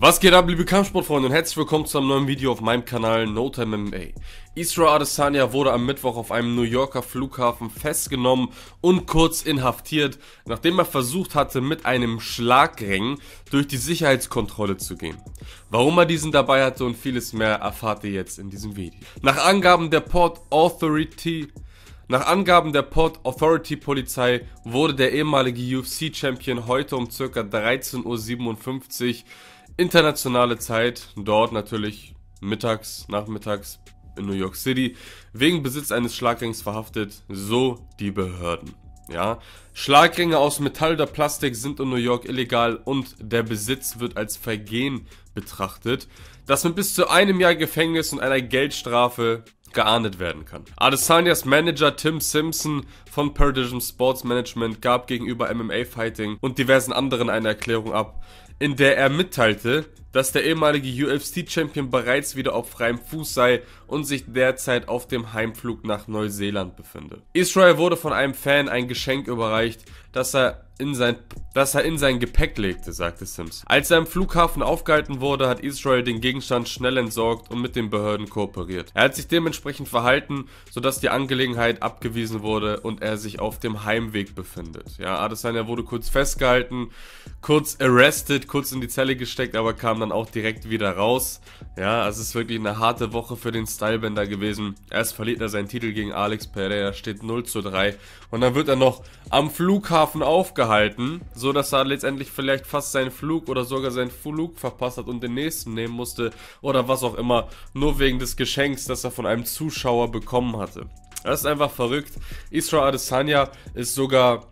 Was geht ab, liebe Kampfsportfreunde und herzlich willkommen zu einem neuen Video auf meinem Kanal No MMA. Isra Adesanya wurde am Mittwoch auf einem New Yorker Flughafen festgenommen und kurz inhaftiert, nachdem er versucht hatte, mit einem Schlagring durch die Sicherheitskontrolle zu gehen. Warum er diesen dabei hatte und vieles mehr erfahrt ihr jetzt in diesem Video. Nach Angaben der Port Authority nach Angaben der Port Authority Polizei wurde der ehemalige UFC Champion heute um ca. 13.57 Uhr internationale Zeit, dort natürlich mittags, nachmittags in New York City, wegen Besitz eines Schlagrings verhaftet, so die Behörden. Ja, Schlagringe aus Metall oder Plastik sind in New York illegal und der Besitz wird als Vergehen betrachtet, das mit bis zu einem Jahr Gefängnis und einer Geldstrafe geahndet werden kann. Adesanyas Manager Tim Simpson von Perdition Sports Management gab gegenüber MMA Fighting und diversen anderen eine Erklärung ab, in der er mitteilte, dass der ehemalige UFC-Champion bereits wieder auf freiem Fuß sei und sich derzeit auf dem Heimflug nach Neuseeland befinde. Israel wurde von einem Fan ein Geschenk überreicht, das er in sein, das er in sein Gepäck legte, sagte Sims. Als er im Flughafen aufgehalten wurde, hat Israel den Gegenstand schnell entsorgt und mit den Behörden kooperiert. Er hat sich dementsprechend verhalten, sodass die Angelegenheit abgewiesen wurde und er sich auf dem Heimweg befindet. Ja, Adesanya wurde kurz festgehalten, kurz arrested, kurz in die Zelle gesteckt, aber kam dann auch direkt wieder raus. Ja, es ist wirklich eine harte Woche für den Stylebender gewesen. Erst verliert er seinen Titel gegen Alex Pereira, steht 0 zu 3 und dann wird er noch am Flughafen aufgehalten gehalten, so dass er letztendlich vielleicht fast seinen Flug oder sogar seinen Flug verpasst hat und den nächsten nehmen musste oder was auch immer, nur wegen des Geschenks, das er von einem Zuschauer bekommen hatte. Das ist einfach verrückt. Israel Adesanya ist sogar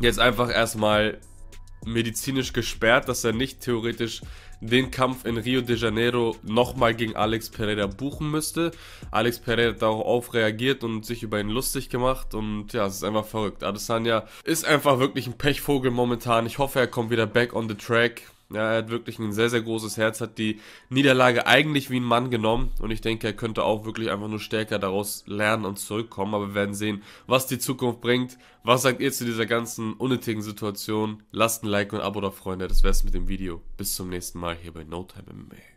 jetzt einfach erstmal medizinisch gesperrt, dass er nicht theoretisch den Kampf in Rio de Janeiro nochmal gegen Alex Pereira buchen müsste. Alex Pereira hat darauf reagiert und sich über ihn lustig gemacht und ja, es ist einfach verrückt. Adesanya ist einfach wirklich ein Pechvogel momentan. Ich hoffe, er kommt wieder back on the track. Ja, er hat wirklich ein sehr, sehr großes Herz, hat die Niederlage eigentlich wie ein Mann genommen und ich denke, er könnte auch wirklich einfach nur stärker daraus lernen und zurückkommen. Aber wir werden sehen, was die Zukunft bringt. Was sagt ihr zu dieser ganzen unnötigen Situation? Lasst ein Like und ein Abo da, Freunde. Das wär's mit dem Video. Bis zum nächsten Mal hier bei No Time MMA.